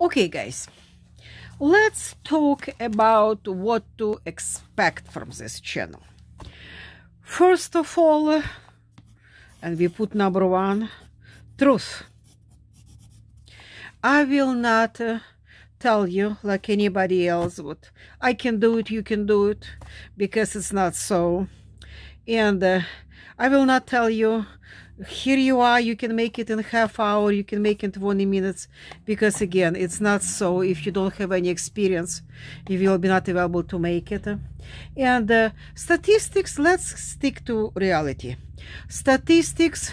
okay guys let's talk about what to expect from this channel first of all and we put number one truth i will not uh, tell you like anybody else what i can do it you can do it because it's not so and uh, i will not tell you here you are you can make it in half hour you can make it 20 minutes because again it's not so if you don't have any experience you will be not able to make it and uh, statistics let's stick to reality statistics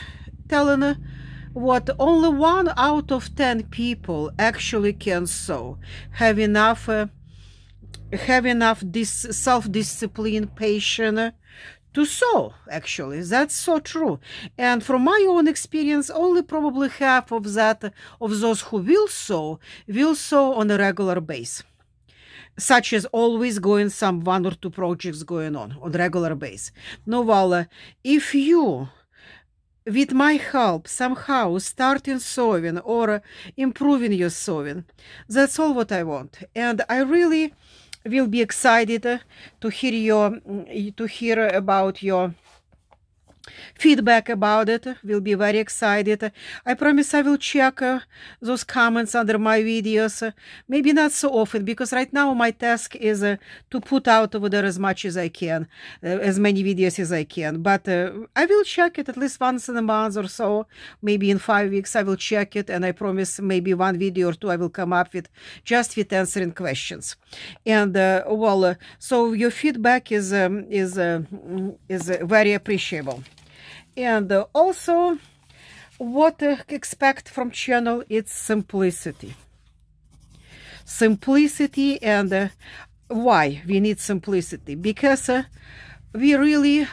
telling uh, what only one out of 10 people actually can sew have enough uh, have enough this self-discipline patience to sew, actually. That's so true. And from my own experience, only probably half of that of those who will sew will sew on a regular base such as always going some one or two projects going on on regular base. Novala, if you with my help somehow starting sewing or improving your sewing, that's all what I want. And I really will be excited to hear your to hear about your feedback about it. We'll be very excited. I promise I will check uh, those comments under my videos. Maybe not so often because right now my task is uh, to put out over there as much as I can, uh, as many videos as I can. But I will check it at least once in a month or so. Maybe in five weeks I will check it and I promise maybe one video or two I will come up with just with answering questions. And well, so your feedback is um, is uh, is uh, very appreciable and uh, also what to expect from channel It's simplicity simplicity and uh, why we need simplicity because uh, we really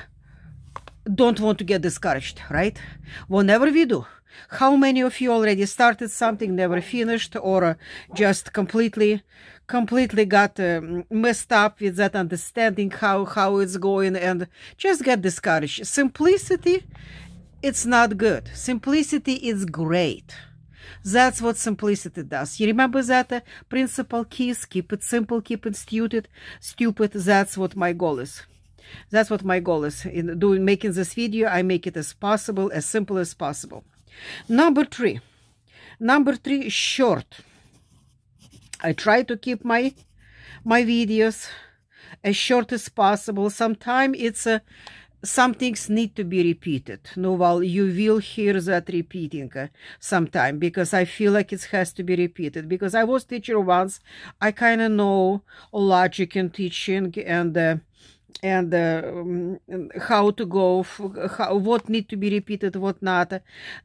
don't want to get discouraged right whenever we do how many of you already started something, never finished, or uh, just completely, completely got uh, messed up with that understanding how, how it's going and just get discouraged? Simplicity, it's not good. Simplicity is great. That's what simplicity does. You remember that uh, principle keys, keep it simple, keep it stupid, stupid. That's what my goal is. That's what my goal is in doing, making this video. I make it as possible, as simple as possible. Number three. Number three, short. I try to keep my my videos as short as possible. Sometimes it's a some things need to be repeated. No, well, you will hear that repeating uh, sometime because I feel like it has to be repeated. Because I was teacher once, I kind of know logic and teaching and uh, um, and, how to go, how, what need to be repeated, what not.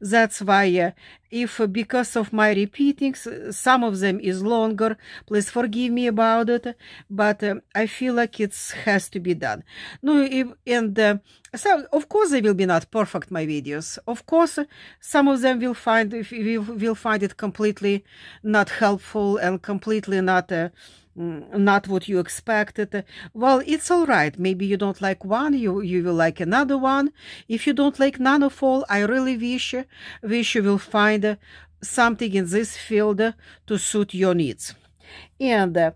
That's why uh, if uh, because of my repeatings, some of them is longer, please forgive me about it, but um, I feel like it has to be done. No, if, and uh, so of course they will be not perfect, my videos. Of course, some of them will find, will, will find it completely not helpful and completely not uh, not what you expected well it's all right maybe you don't like one you you will like another one if you don't like none of all i really wish wish you will find something in this field to suit your needs and uh,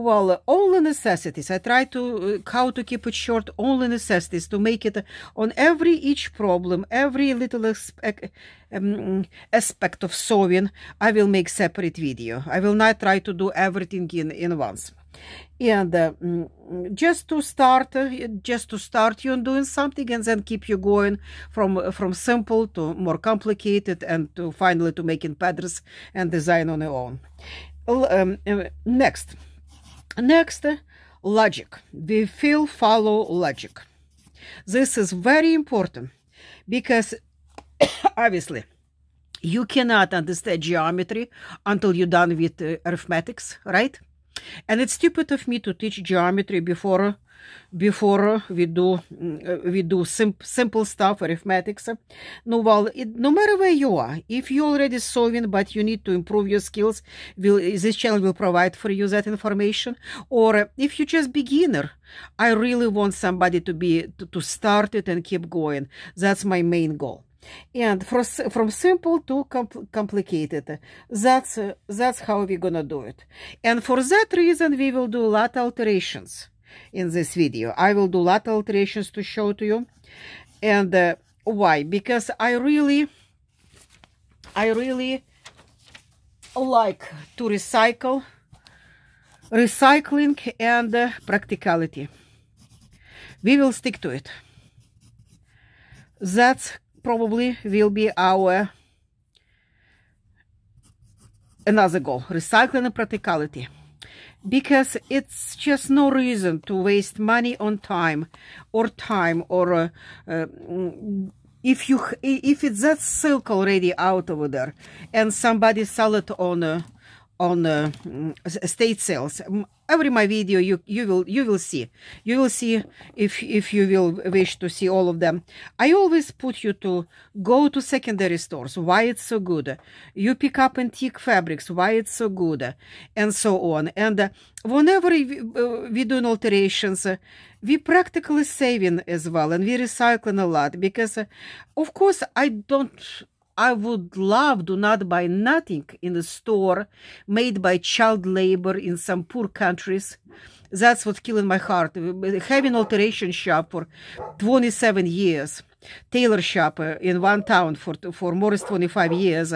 well uh, only necessities i try to uh, how to keep it short only necessities to make it uh, on every each problem every little aspect, um, aspect of sewing i will make separate video i will not try to do everything in in once and uh, mm, mm, just to start uh, just to start you on doing something and then keep you going from uh, from simple to more complicated and to finally to making patterns and design on your own um, next Next, logic. We will follow logic. This is very important because obviously you cannot understand geometry until you're done with uh, arithmetics, right? And it's stupid of me to teach geometry before before we do mm, we do sim simple stuff arithmetics no well it, no matter where you are if you're already solving but you need to improve your skills will this channel will provide for you that information or uh, if you're just beginner i really want somebody to be to, to start it and keep going that's my main goal and from simple to complicated that's that's how we're gonna do it and for that reason we will do a lot alterations in this video i will do a lot alterations to show to you and uh, why because i really i really like to recycle recycling and uh, practicality we will stick to it that's probably will be our another goal, recycling and practicality. Because it's just no reason to waste money on time or time or uh, uh, if you if it's that silk already out over there and somebody sell it on a uh, on uh, state sales. Every my video you you will you will see you will see if if you will wish to see all of them. I always put you to go to secondary stores. Why it's so good? You pick up antique fabrics. Why it's so good, and so on. And uh, whenever we, uh, we do alterations, uh, we practically saving as well, and we recycling a lot because, uh, of course, I don't I would love to not buy nothing in a store made by child labor in some poor countries. That's what's killing my heart. Having alteration shop for 27 years tailor shop uh, in one town for for more than 25 years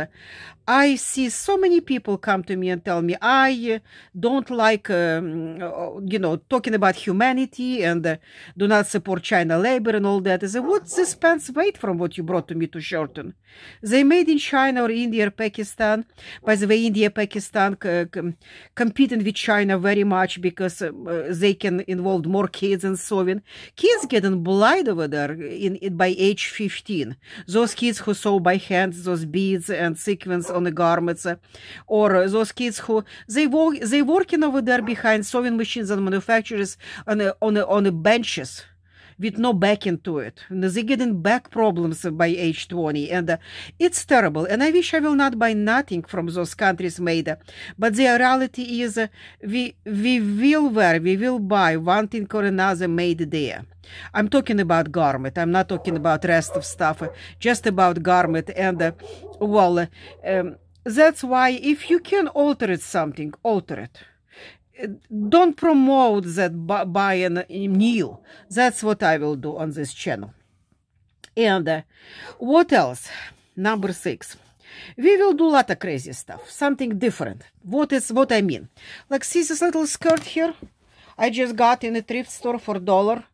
i see so many people come to me and tell me i uh, don't like um, uh, you know talking about humanity and uh, do not support china labor and all that i say what's this pants weight from what you brought to me to shorten they made in china or india or pakistan by the way india pakistan competing with china very much because uh, they can involve more kids and so kids getting blind over there in, in by age 15. Those kids who sew by hand those beads and sequins on the garments, or those kids who they work they working over there behind sewing machines and manufacturers on the, on the, on the benches with no back to it. They're getting back problems by age 20, and uh, it's terrible. And I wish I will not buy nothing from those countries made. But the reality is, uh, we we will wear, we will buy one thing or another made there. I'm talking about garment. I'm not talking about rest of stuff. just about garment and uh, well. Um, that's why if you can alter it something, alter it don't promote that by, by new. That's what I will do on this channel. And uh, what else? Number six. We will do a lot of crazy stuff, something different. What is what I mean? Like see this little skirt here? I just got in a thrift store for dollar.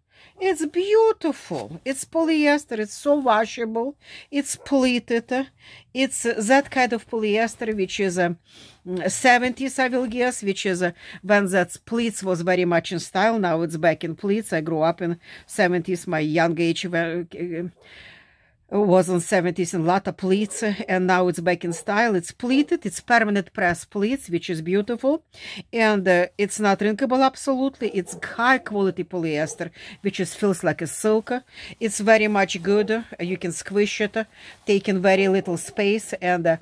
It's beautiful. It's polyester. It's so washable. It's pleated. It's uh, that kind of polyester, which is a 70s, I will guess, which is a, uh, when that pleats was very much in style. Now it's back in pleats. I grew up in 70s, my young age. Uh, was on 70s and Lata pleats and now it's back in style. It's pleated, it's permanent press pleats, which is beautiful. And uh, it's not drinkable absolutely. It's high quality polyester, which is, feels like a silk. It's very much good. You can squish it, taking very little space and uh,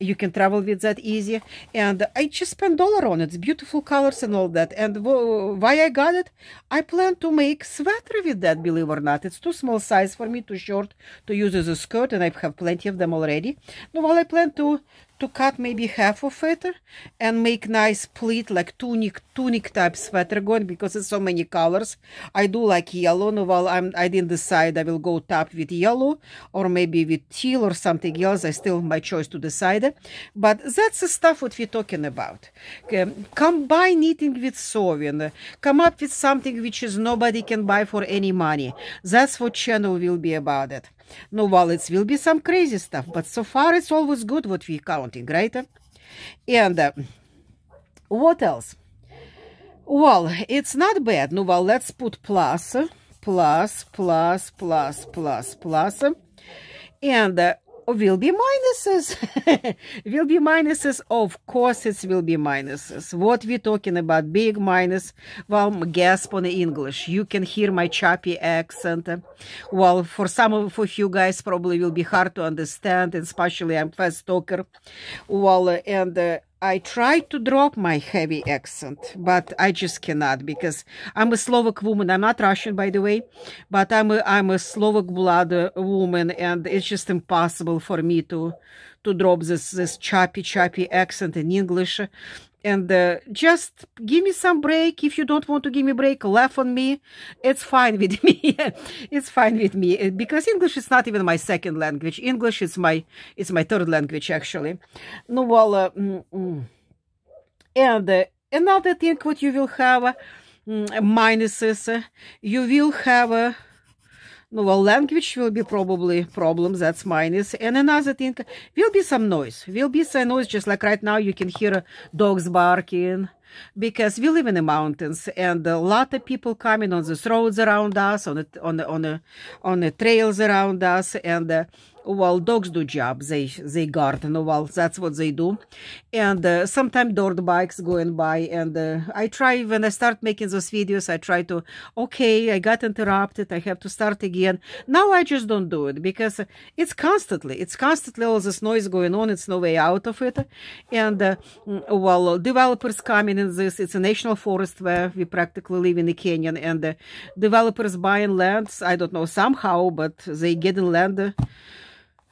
you can travel with that easy and i just spent dollar on it it's beautiful colors and all that and why i got it i plan to make sweater with that believe or not it's too small size for me too short to use as a skirt and i have plenty of them already no well i plan to to cut maybe half of it and make nice pleat like tunic tunic type sweater going because it's so many colors i do like yellow no well i'm i didn't decide i will go top with yellow or maybe with teal or something else i still my choice to decide but that's the stuff what we're talking about okay. combine knitting with sewing come up with something which is nobody can buy for any money that's what channel will be about it no, while it will be some crazy stuff, but so far it's always good what we counting, right? And uh, what else? Well, it's not bad. No, well, let's put plus, plus, plus, plus, plus, plus. And uh, Oh, will be minuses. will be minuses. Of course it will be minuses. What we talking about? Big minus. Well, gasp on English. You can hear my choppy accent. Well, for some of you guys probably will be hard to understand, especially I'm fast talker. Well, and... Uh, I try to drop my heavy accent, but I just cannot because I'm a Slovak woman. I'm not Russian, by the way, but I'm a, I'm a Slovak blood uh, woman, and it's just impossible for me to to drop this this choppy choppy accent in English and uh, just give me some break if you don't want to give me break laugh on me it's fine with me it's fine with me because english is not even my second language english is my it's my third language actually no well uh, mm, mm. and uh, another thing what you will have uh, mm, minuses uh, you will have uh, no, well, language will be probably problem. That's minus. And another thing will be some noise. Will be some noise, just like right now you can hear dogs barking because we live in the mountains and a lot of people coming on these roads around us, on the on the on the, on the trails around us, and. Uh, while dogs do job they they garden well that's what they do and uh, sometimes dirt bikes going by and uh, i try when i start making those videos i try to okay i got interrupted i have to start again now i just don't do it because it's constantly it's constantly all this noise going on it's no way out of it and uh, developers coming in this it's a national forest where we practically live in the canyon and uh, developers buying lands i don't know somehow but they get in land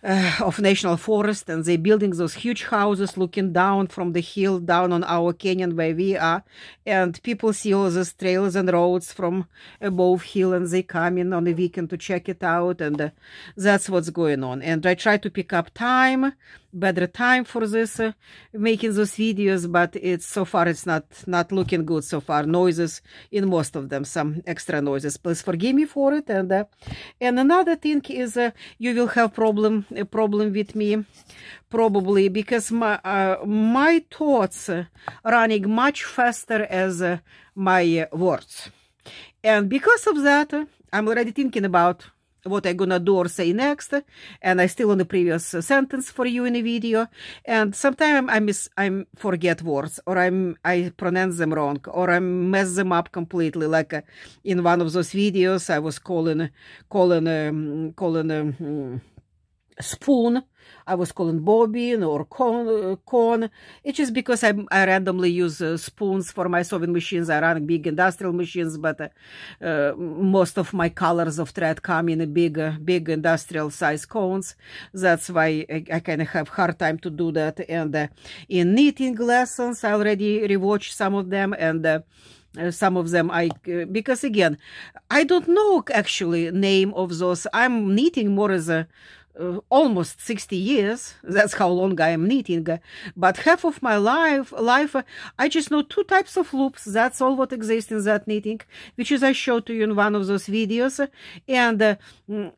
uh, of national forest and they're building those huge houses looking down from the hill down on our canyon where we are and people see all these trails and roads from above hill and they come in on the weekend to check it out and uh, that's what's going on and i try to pick up time better time for this uh, making those videos but it's so far it's not not looking good so far noises in most of them some extra noises please forgive me for it and uh, and another thing is uh, you will have problem a problem with me probably because my uh, my thoughts running much faster as uh, my uh, words and because of that i'm already thinking about what I'm gonna do or say next, and I still on the previous sentence for you in a video. And sometimes I miss, I forget words, or I'm I pronounce them wrong, or I mess them up completely. Like uh, in one of those videos, I was calling, calling, um, calling. Um, spoon. I was calling bobbin or corn. Uh, It's just because I, I randomly use uh, spoons for my sewing machines. I run big industrial machines, but uh, uh most of my colors of thread come in big, uh, big industrial size cones. That's why I, I kind of have hard time to do that. And uh, in knitting lessons, I already rewatched some of them and uh, some of them I uh, because again I don't know actually name of those I'm knitting more as a uh, almost 60 years that's how long i am knitting uh, but half of my life life uh, i just know two types of loops that's all what exists in that knitting which is i showed to you in one of those videos and uh, mm,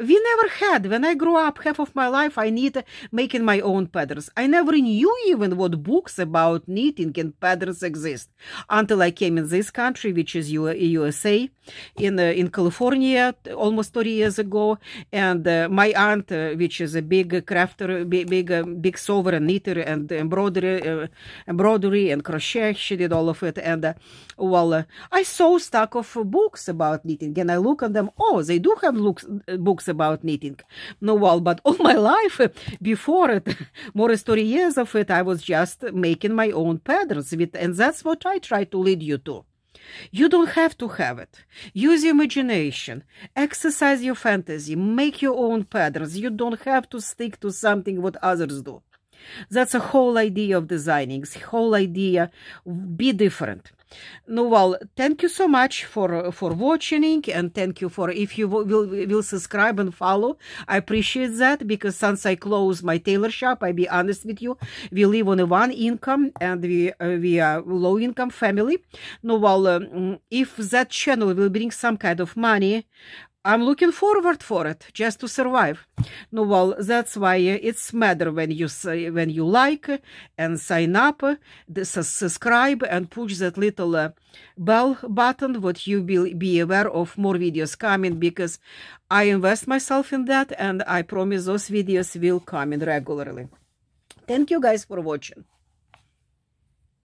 we never had when i grew up half of my life i knit making my own patterns i never knew even what books about knitting and patterns exist until i came in this country which is U usa in uh, in california almost 30 years ago and uh, my aunt uh, which is a big crafter big uh, big, big sewer and knitter and embroidery uh, embroidery and crochet she did all of it and uh, well i saw stack of books about knitting and i look at them oh they do have looks, books about knitting. No, well, but all my life uh, before it, more story years of it, I was just making my own patterns with, and that's what I try to lead you to. You don't have to have it. Use your imagination, exercise your fantasy, make your own patterns. You don't have to stick to something what others do. That's a whole idea of designing, whole idea, be different. No, well, thank you so much for for watching and thank you for if you will will subscribe and follow. I appreciate that because since I close my tailor shop, I be honest with you, we live on a one income and we uh, we are low income family. No, well, um, if that channel will bring some kind of money, I'm looking forward for it just to survive. No, well, that's why it's matter when you when you like and sign up, subscribe and push that little uh, bell button. What you will be aware of more videos coming because I invest myself in that and I promise those videos will come in regularly. Thank you guys for watching.